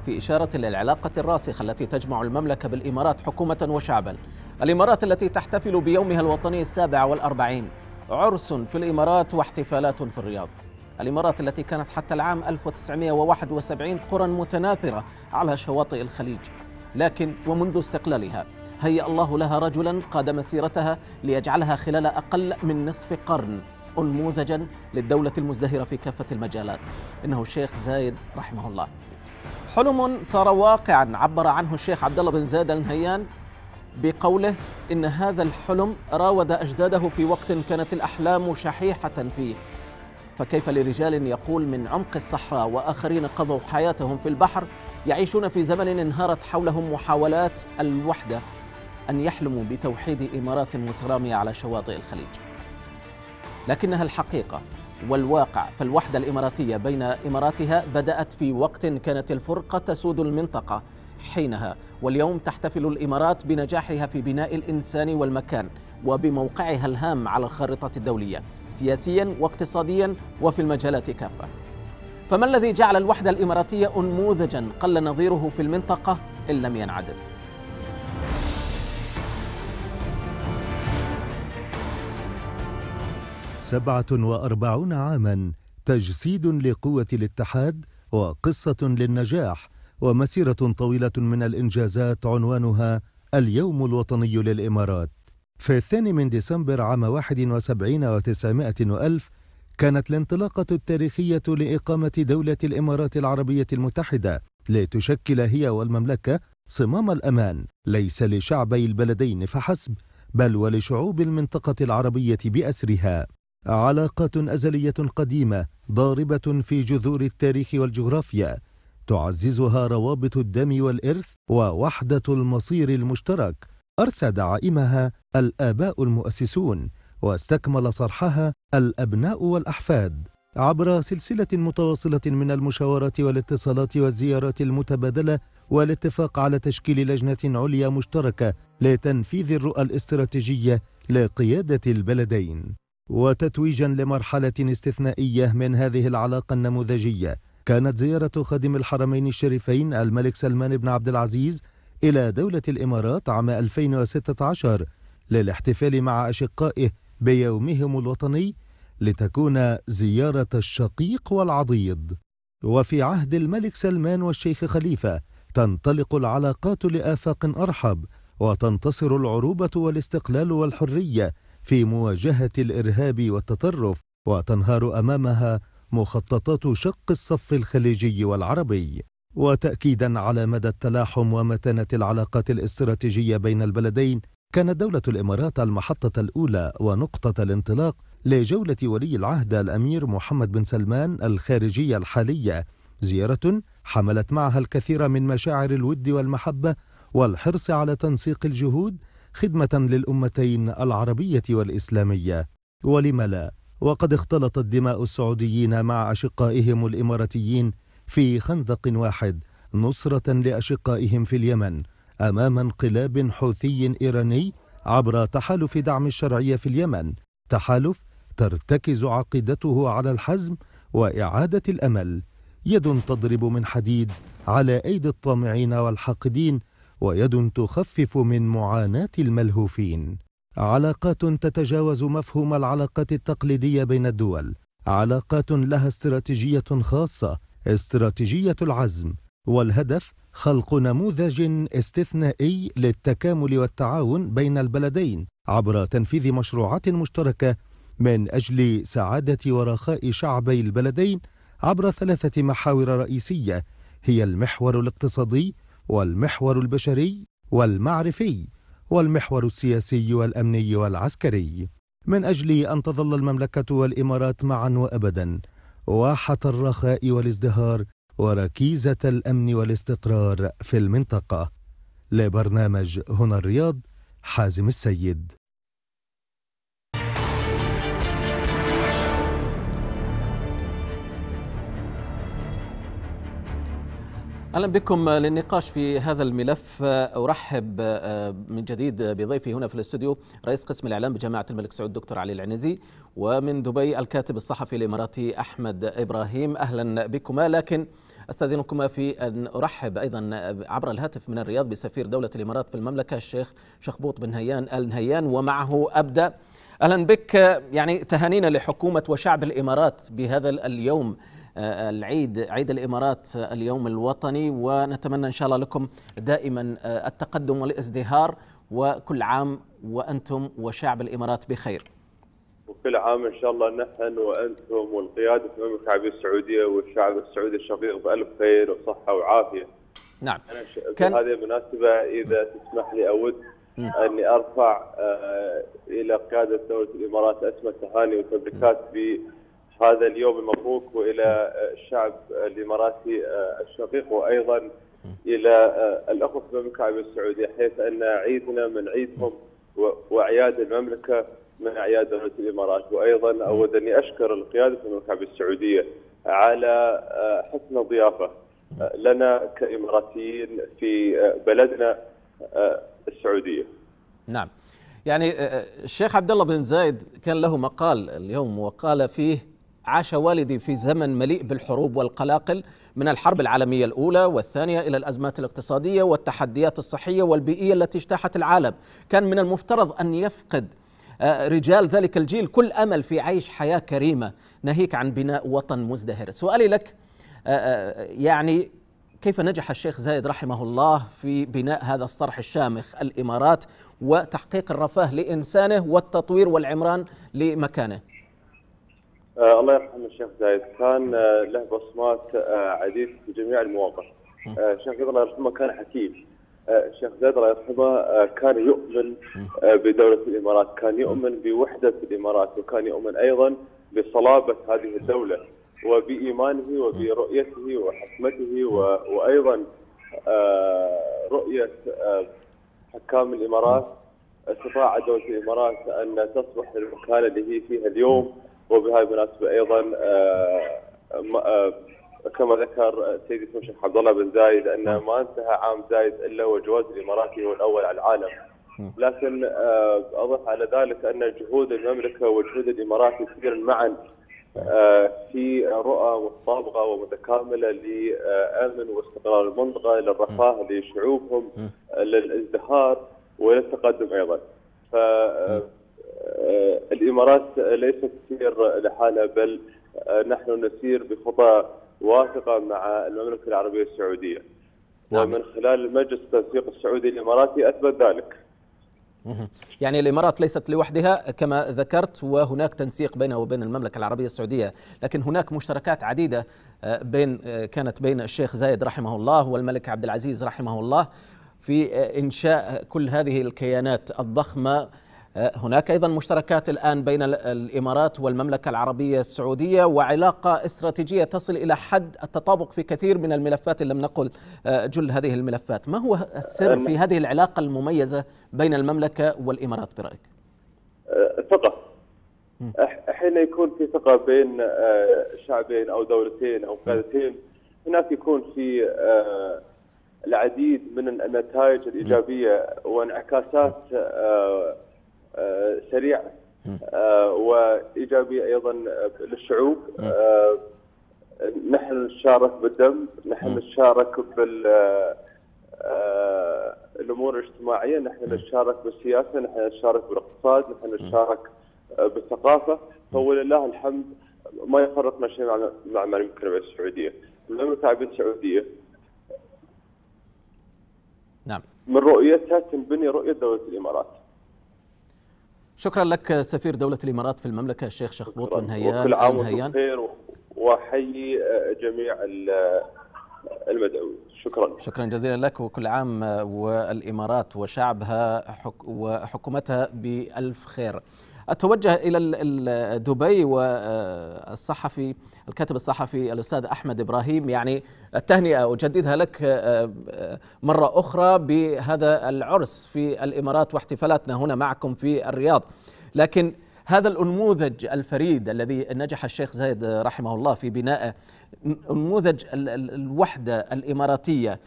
في إشارة للعلاقة الراسخة التي تجمع المملكة بالإمارات حكومة وشعبا الإمارات التي تحتفل بيومها الوطني السابع والأربعين عرس في الإمارات واحتفالات في الرياض الإمارات التي كانت حتى العام 1971 قرى متناثرة على شواطئ الخليج لكن ومنذ استقلالها هيأ الله لها رجلا قاد مسيرتها ليجعلها خلال أقل من نصف قرن انموذجا للدولة المزدهرة في كافة المجالات إنه الشيخ زايد رحمه الله حلم صار واقعا عبر عنه الشيخ عبد الله بن زايد النهيان بقوله إن هذا الحلم راود أجداده في وقت كانت الأحلام شحيحة فيه فكيف لرجال يقول من عمق الصحراء وآخرين قضوا حياتهم في البحر يعيشون في زمن انهارت حولهم محاولات الوحدة أن يحلموا بتوحيد إمارات مترامية على شواطئ الخليج لكنها الحقيقة والواقع فالوحدة الإماراتية بين إماراتها بدأت في وقت كانت الفرقة تسود المنطقة حينها واليوم تحتفل الإمارات بنجاحها في بناء الإنسان والمكان وبموقعها الهام على الخارطة الدولية سياسيا واقتصاديا وفي المجالات كافة فما الذي جعل الوحدة الإماراتية أنموذجا قل نظيره في المنطقة إن لم ينعدم سبعة وأربعون عاما تجسيد لقوة الاتحاد وقصة للنجاح ومسيرة طويلة من الإنجازات عنوانها اليوم الوطني للإمارات في الثاني من ديسمبر عام 71 وتسعمائة وألف كانت الانطلاقة التاريخية لإقامة دولة الإمارات العربية المتحدة لتشكل هي والمملكة صمام الأمان ليس لشعبي البلدين فحسب بل ولشعوب المنطقة العربية بأسرها علاقات أزلية قديمة ضاربة في جذور التاريخ والجغرافيا تعززها روابط الدم والإرث ووحدة المصير المشترك أرسى دعائمها الآباء المؤسسون واستكمل صرحها الأبناء والأحفاد عبر سلسلة متواصلة من المشاورات والاتصالات والزيارات المتبادلة والاتفاق على تشكيل لجنة عليا مشتركة لتنفيذ الرؤى الاستراتيجية لقيادة البلدين وتتويجا لمرحلة استثنائية من هذه العلاقة النموذجية كانت زيارة خادم الحرمين الشريفين الملك سلمان بن عبد العزيز إلى دولة الإمارات عام 2016 للاحتفال مع أشقائه بيومهم الوطني لتكون زيارة الشقيق والعضيد وفي عهد الملك سلمان والشيخ خليفة تنطلق العلاقات لآفاق أرحب وتنتصر العروبة والاستقلال والحرية في مواجهة الإرهاب والتطرف وتنهار أمامها مخططات شق الصف الخليجي والعربي وتأكيدا على مدى التلاحم ومتانة العلاقات الاستراتيجية بين البلدين كانت دولة الإمارات المحطة الأولى ونقطة الانطلاق لجولة ولي العهد الأمير محمد بن سلمان الخارجية الحالية زيارة حملت معها الكثير من مشاعر الود والمحبة والحرص على تنسيق الجهود خدمة للأمتين العربية والإسلامية ولم لا وقد اختلطت دماء السعوديين مع أشقائهم الإماراتيين في خندق واحد نصرة لأشقائهم في اليمن أمام انقلاب حوثي إيراني عبر تحالف دعم الشرعية في اليمن تحالف ترتكز عقيدته على الحزم وإعادة الأمل يد تضرب من حديد على أيدي الطامعين والحاقدين ويد تخفف من معاناة الملهوفين علاقات تتجاوز مفهوم العلاقات التقليدية بين الدول علاقات لها استراتيجية خاصة استراتيجية العزم والهدف خلق نموذج استثنائي للتكامل والتعاون بين البلدين عبر تنفيذ مشروعات مشتركة من أجل سعادة ورخاء شعبي البلدين عبر ثلاثة محاور رئيسية هي المحور الاقتصادي والمحور البشري والمعرفي والمحور السياسي والأمني والعسكري من أجل أن تظل المملكة والإمارات معا وأبدا واحة الرخاء والازدهار وركيزة الأمن والاستقرار في المنطقة لبرنامج هنا الرياض حازم السيد اهلا بكم للنقاش في هذا الملف ارحب آه، من جديد بضيفي هنا في الاستوديو رئيس قسم الاعلام بجامعه الملك سعود الدكتور علي العنزي ومن دبي الكاتب الصحفي الاماراتي احمد ابراهيم اهلا بكما لكن استاذنكما في ان ارحب ايضا عبر الهاتف من الرياض بسفير دوله الامارات في المملكه الشيخ شخبوط بن هيان ال نهيان ومعه ابدا اهلا بك يعني تهانينا لحكومه وشعب الامارات بهذا اليوم العيد عيد الإمارات اليوم الوطني ونتمنى إن شاء الله لكم دائما آه، التقدم والازدهار وكل عام وأنتم وشعب الإمارات بخير وكل عام إن شاء الله نحن وأنتم والقيادة في المملكة العربية السعودية والشعب السعودي الشقيق بألف خير وصحة وعافية نعم أنا ش... كان... هذه المناسبة إذا تسمح لي أود أني أرفع آه إلى قيادة دولة الإمارات أسمى التهاني وتبريكات ب هذا اليوم المبروك والى الشعب الاماراتي الشقيق وايضا الى الاخوه في المملكه العربيه السعوديه حيث ان عيدنا من عيدهم واعياد المملكه من اعياد دوله الامارات وايضا اود اني اشكر القياده في المملكه العربيه السعوديه على حسن الضيافه لنا كاماراتيين في بلدنا السعوديه. نعم. يعني آه، آه، الشيخ عبد الله بن زايد كان له مقال اليوم وقال فيه عاش والدي في زمن مليء بالحروب والقلاقل من الحرب العالميه الاولى والثانيه الى الازمات الاقتصاديه والتحديات الصحيه والبيئيه التي اجتاحت العالم، كان من المفترض ان يفقد آه، رجال ذلك الجيل كل امل في عيش حياه كريمه، ناهيك عن بناء وطن مزدهر. سؤالي لك آه، آه، يعني كيف نجح الشيخ زايد رحمه الله في بناء هذا الصرح الشامخ الامارات وتحقيق الرفاه لانسانه والتطوير والعمران لمكانه؟ آه الله يرحم الشيخ زايد كان آه له بصمات آه عديده في جميع المواقف. آه، الشيخ زايد الله يرحمه كان حكيم. آه، الشيخ زايد الله يرحمه آه، كان يؤمن بدولة الإمارات، كان يؤمن بوحدة الإمارات وكان يؤمن أيضا بصلابة هذه الدولة وبإيمانه وبرؤيته وحكمته وأيضا رؤية حكام الإمارات استطاعت دولة الإمارات أن تصبح للمكانة اللي هي فيها اليوم وبهذه المناسبه ايضا آه، آه، كما ذكر سيدي سمو الشيخ عبد الله بن زايد ان نعم. ما انتهى عام زايد الا والجواز الاماراتي هو الاول على العالم نعم. لكن آه، اضف على ذلك ان جهود المملكه وجهود الامارات كثيرا معا نعم. في رؤى متطابقه ومتكامله لامن واستقرار المنطقه للرفاه لشعوبهم للازدهار وللتقدم ايضا ف آه، الامارات ليست تسير لحالها بل آه، نحن نسير بخطى واثقه مع المملكه العربيه السعوديه. نعم. ومن خلال مجلس التنسيق السعودي الاماراتي اثبت ذلك. يعني الامارات ليست لوحدها كما ذكرت وهناك تنسيق بينها وبين المملكه العربيه السعوديه، لكن هناك مشتركات عديده آه، بين كانت بين الشيخ زايد رحمه الله والملك عبد العزيز رحمه الله في انشاء كل هذه الكيانات الضخمه أه، هناك أيضا مشتركات الآن بين الإمارات والمملكة العربية السعودية وعلاقة استراتيجية تصل إلى حد التطابق في كثير من الملفات إن لم نقل أه، جل هذه الملفات ما هو السر في هذه العلاقة المميزة بين المملكة والإمارات برأيك؟ أه، ثقة حين يكون في ثقة بين شعبين أو دولتين أو قادتين هناك يكون في العديد من النتائج الإيجابية وانعكاسات آه، سريع آه، وايجابي ايضا آه، للشعوب نحن نتشارك بالدم نحن نتشارك بال الامور الاجتماعيه نحن نتشارك بالسياسه نحن نتشارك بالاقتصاد نحن نتشارك بالثقافه فولله الحمد ما يفرقنا شيء مع مع العربيه السعوديه المملكه العربيه السعوديه نعم من رؤيتها تنبني رؤيه دوله الامارات شكرا لك سفير دولة الإمارات في المملكة الشيخ شخبوط بن هيان وكل عام بخير وأحيي جميع المدعوين شكرا شكرا جزيلا لك وكل عام والإمارات وشعبها وحكومتها بألف خير أتوجه إلى دبي والصحفي آه، الكاتب الصحفي الأستاذ أحمد إبراهيم يعني التهنئة أجددها لك آه، آه، مرة أخرى بهذا العرس في الإمارات واحتفالاتنا هنا معكم في الرياض لكن هذا الأنموذج الفريد الذي نجح الشيخ زايد رحمه الله في بنائه نموذج الوحدة الإماراتية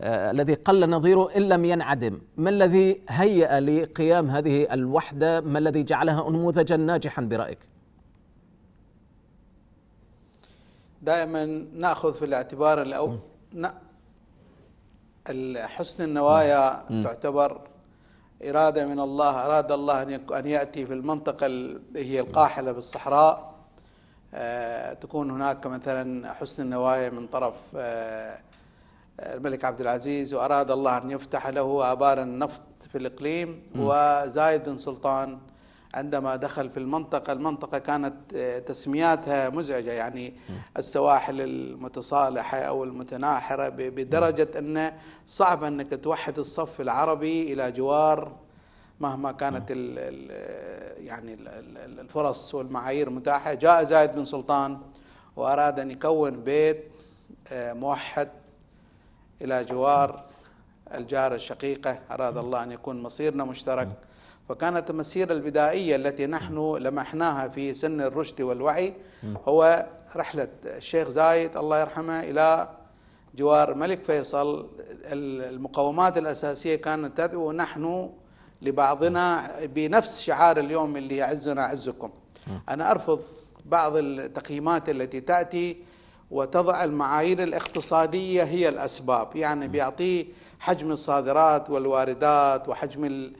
آه، الذي قل نظيره ان لم ينعدم، ما الذي هيأ لقيام هذه الوحده؟ ما الذي جعلها نموذجا ناجحا برايك؟ دائما ناخذ في الاعتبار الاول حسن النوايا م. تعتبر إرادة من الله أراد الله أن يأتي في المنطقة اللي هي القاحلة في الصحراء آه، تكون هناك مثلا حسن النوايا من طرف آه، الملك عبد العزيز وأراد الله أن يفتح له آبار النفط في الإقليم وزايد بن سلطان عندما دخل في المنطقة المنطقة كانت آه، تسمياتها مزعجة يعني السواحل المتصالحة أو المتناحرة بدرجة أنه صعب أنك توحد الصف العربي إلى جوار مهما كانت الـ الـ يعني الفرص والمعايير متاحة جاء زايد بن سلطان وأراد أن يكون بيت آه، موحد إلى جوار الجارة الشقيقة أراد الله أن يكون مصيرنا مشترك فكانت المسيرة البدائية التي نحن لمحناها في سن الرشد والوعي هو رحلة الشيخ زايد الله يرحمه إلى جوار ملك فيصل المقومات الأساسية كانت تدعو نحن لبعضنا بنفس شعار اليوم اللي يعزنا عزكم أنا أرفض بعض التقييمات التي تأتي وتضع المعايير الاقتصادية هي الأسباب يعني بيعطيه حجم الصادرات والواردات وحجم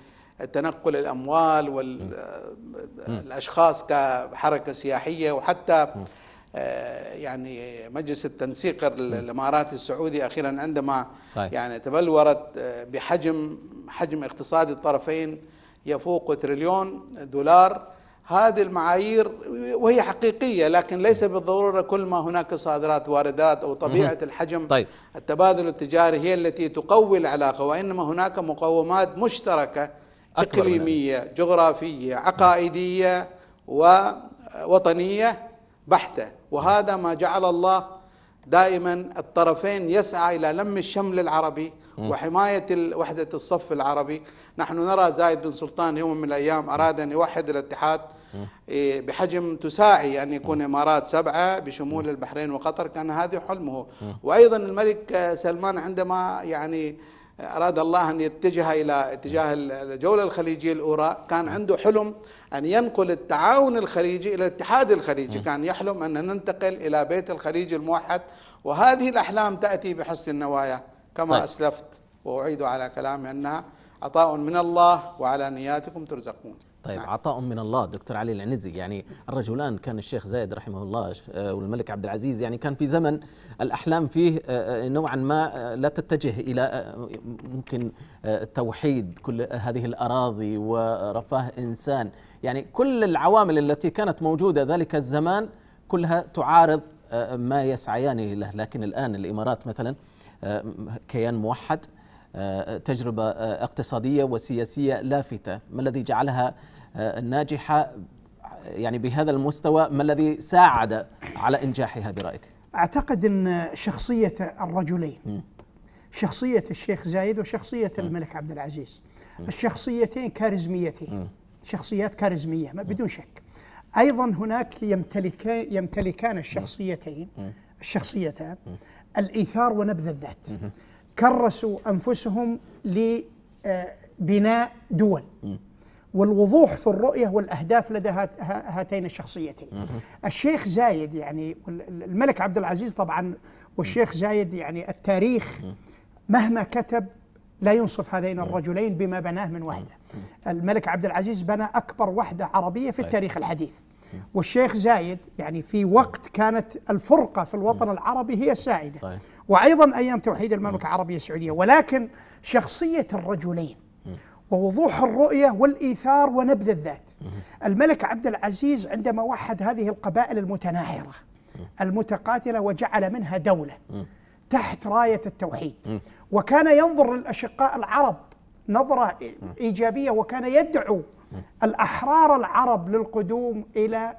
تنقل الأموال والأشخاص آه، كحركة سياحية وحتى آه، يعني مجلس التنسيق الاماراتي السعودي اخيرا عندما يعني تبلورت آه، بحجم حجم اقتصاد الطرفين يفوق تريليون دولار هذه المعايير وهي حقيقيه لكن ليس بالضروره كل ما هناك صادرات واردات او طبيعه الحجم طيب. التبادل التجاري هي التي تقوي العلاقه وانما هناك مقومات مشتركه اقليميه جغرافيه عقائديه ووطنيه بحته وهذا ما جعل الله دائما الطرفين يسعى الى لم الشمل العربي وحمايه وحده الصف العربي، نحن نرى زايد بن سلطان يوم من الايام اراد ان يوحد الاتحاد إيه، بحجم تساعي أن يكون إمارات سبعة بشمول البحرين وقطر كان هذا حلمه وأيضا الملك آه، سلمان عندما يعني آه، أراد الله أن يتجه إلى اتجاه الجولة الخليجية الأولى كان عنده حلم أن ينقل التعاون الخليجي إلى الاتحاد الخليجي كان يحلم أن ننتقل إلى بيت الخليج الموحد وهذه الأحلام تأتي بحسن النوايا كما طيب. أسلفت وأعيد على كلامي أنها عطاء من الله وعلى نياتكم ترزقون طيب نعم. عطاء من الله دكتور علي العنزي يعني الرجلان كان الشيخ زايد رحمه الله آه، والملك عبد العزيز يعني كان في زمن الاحلام فيه آه، آه، نوعا ما لا تتجه الى ممكن توحيد كل هذه الاراضي ورفاه انسان يعني كل العوامل التي كانت موجوده ذلك الزمان كلها تعارض ما يسعيان له لكن الان الامارات مثلا كيان موحد آه، تجربة آه، اقتصادية وسياسية لافتة ما الذي جعلها آه، ناجحة يعني بهذا المستوى ما الذي ساعد على إنجاحها برأيك أعتقد أن شخصية الرجلين شخصية الشيخ زايد وشخصية الملك عبد العزيز الشخصيتين كاريزميتين شخصيات كاريزمية بدون شك أيضا هناك يمتلكان, يمتلكان الشخصيتين الشخصيتان الإيثار ونبذ الذات كرسوا انفسهم لبناء دول والوضوح في الرؤيه والاهداف لدى هاتين الشخصيتين. الشيخ زايد يعني الملك عبد العزيز طبعا والشيخ زايد يعني التاريخ مهما كتب لا ينصف هذين الرجلين بما بناه من وحده. الملك عبد العزيز بنى اكبر وحده عربيه في طيب. التاريخ الحديث. والشيخ زايد يعني في وقت كانت الفرقة في الوطن العربي هي السائدة صحيح. وأيضا أيام توحيد المملكة العربية السعودية ولكن شخصية الرجلين ووضوح الرؤية والإيثار ونبذ الذات الملك عبد العزيز عندما وحد هذه القبائل المتناحرة المتقاتلة وجعل منها دولة تحت راية التوحيد وكان ينظر للأشقاء العرب نظرة إيجابية وكان يدعو الأحرار العرب للقدوم إلى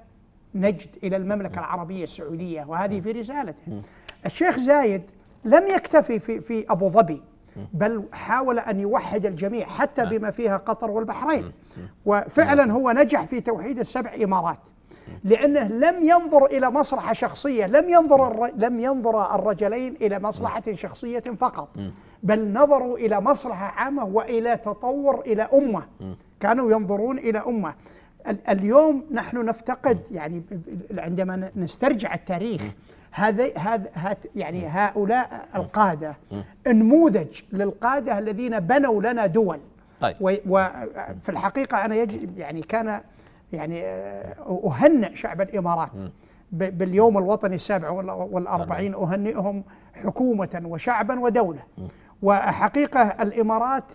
نجد إلى المملكة العربية السعودية وهذه في رسالته الشيخ زايد لم يكتفي في, في أبو ظبي بل حاول أن يوحد الجميع حتى نعم. بما فيها قطر والبحرين وفعلا نعم. هو نجح في توحيد السبع إمارات لأنه لم ينظر إلى مصلحة شخصية لم ينظر لم ينظر الرجلين إلى مصلحة شخصية فقط بل نظروا إلى مصلحة عامة وإلى تطور إلى أمة كانوا ينظرون الى امه اليوم نحن نفتقد يعني عندما نسترجع التاريخ هذا هذ هذا يعني هؤلاء القاده نموذج للقاده الذين بنوا لنا دول طيب وفي الحقيقه انا يجب يعني كان يعني اهنئ شعب الامارات باليوم الوطني السابع والأربعين أهنئهم حكومة وشعبا ودولة وحقيقة الإمارات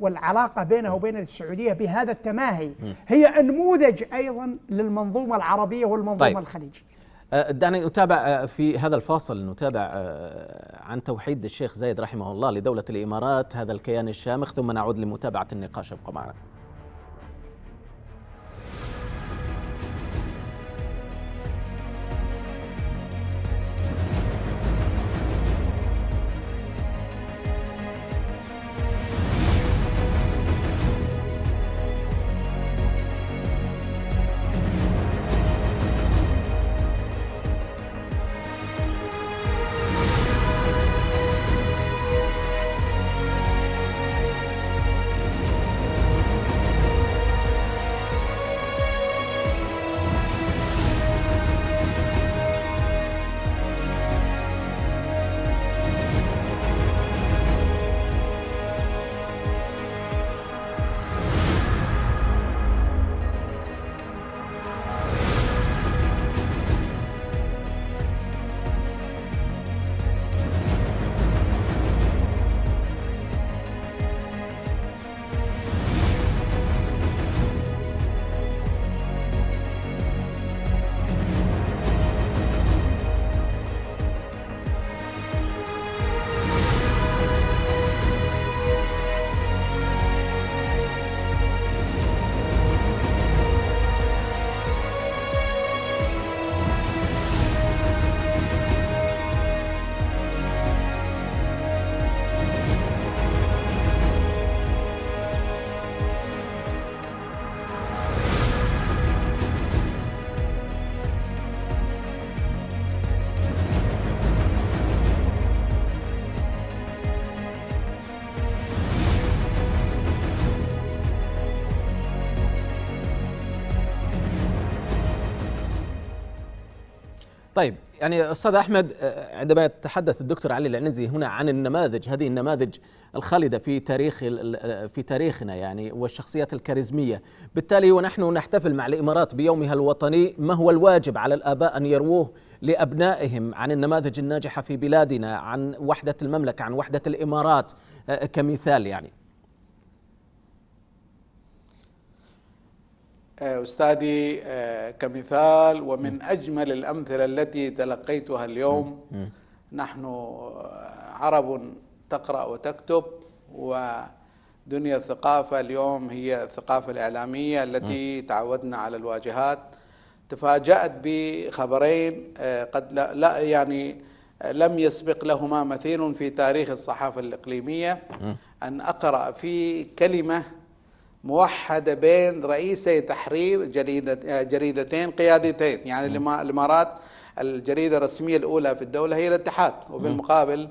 والعلاقة بينها وبين السعودية بهذا التماهي هي نموذج أيضا للمنظومة العربية والمنظومة طيب. الخليجية أه، دعني أتابع أه، في هذا الفاصل نتابع أه، عن توحيد الشيخ زايد رحمه الله لدولة الإمارات هذا الكيان الشامخ ثم نعود لمتابعة النقاش ابقوا معنا يعني استاذ احمد آه، عندما يتحدث الدكتور علي العنزي هنا عن النماذج هذه النماذج الخالده في تاريخ في تاريخنا يعني والشخصيات الكاريزميه بالتالي ونحن نحتفل مع الامارات بيومها الوطني ما هو الواجب على الاباء ان يرووه لابنائهم عن النماذج الناجحه في بلادنا عن وحده المملكه عن وحده الامارات آه، كمثال يعني آه، أستاذي آه، كمثال ومن أجمل الأمثلة التي تلقيتها اليوم نحن آه، عرب تقرأ وتكتب ودنيا الثقافة اليوم هي الثقافة الإعلامية التي تعودنا على الواجهات تفاجأت بخبرين قد لا, يعني لم يسبق لهما مثيل في تاريخ الصحافة الإقليمية أن أقرأ في كلمة موحدة بين رئيسي تحرير جريدة جريدتين قيادتين يعني نعم. الإمارات الجريدة الرسمية الأولى في الدولة هي الاتحاد وبالمقابل نعم.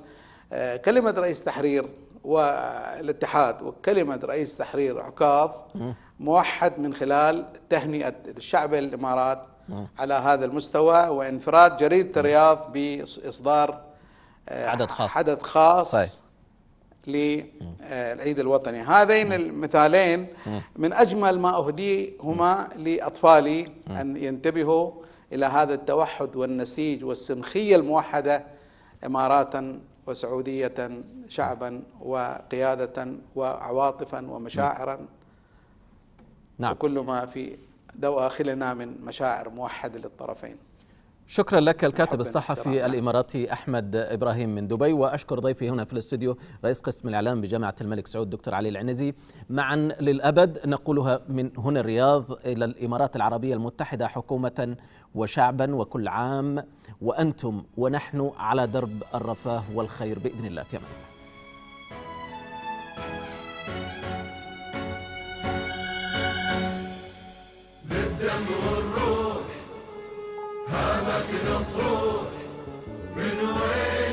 آه، كلمة رئيس تحرير والاتحاد وكلمة رئيس تحرير عكاظ نعم. موحد من خلال تهنئة الشعب الإمارات على هذا المستوى وانفراد جريدة الرياض بإصدار آه، عدد خاص عدد خاص صحيح. للعيد الوطني هذين المثالين من أجمل ما أهديهما لأطفالي أن ينتبهوا إلى هذا التوحد والنسيج والسنخية الموحدة إماراتا وسعودية شعبا وقيادة وعواطفا ومشاعرا نعم وكل ما في دواخلنا من مشاعر موحدة للطرفين شكرا لك الكاتب الصحفي الاماراتي احمد ابراهيم من دبي واشكر ضيفي هنا في الاستوديو رئيس قسم الاعلام بجامعه الملك سعود دكتور علي العنزي معا للابد نقولها من هنا الرياض الى الامارات العربيه المتحده حكومه وشعبا وكل عام وانتم ونحن على درب الرفاه والخير باذن الله في امان الله الوقت نصروح من وين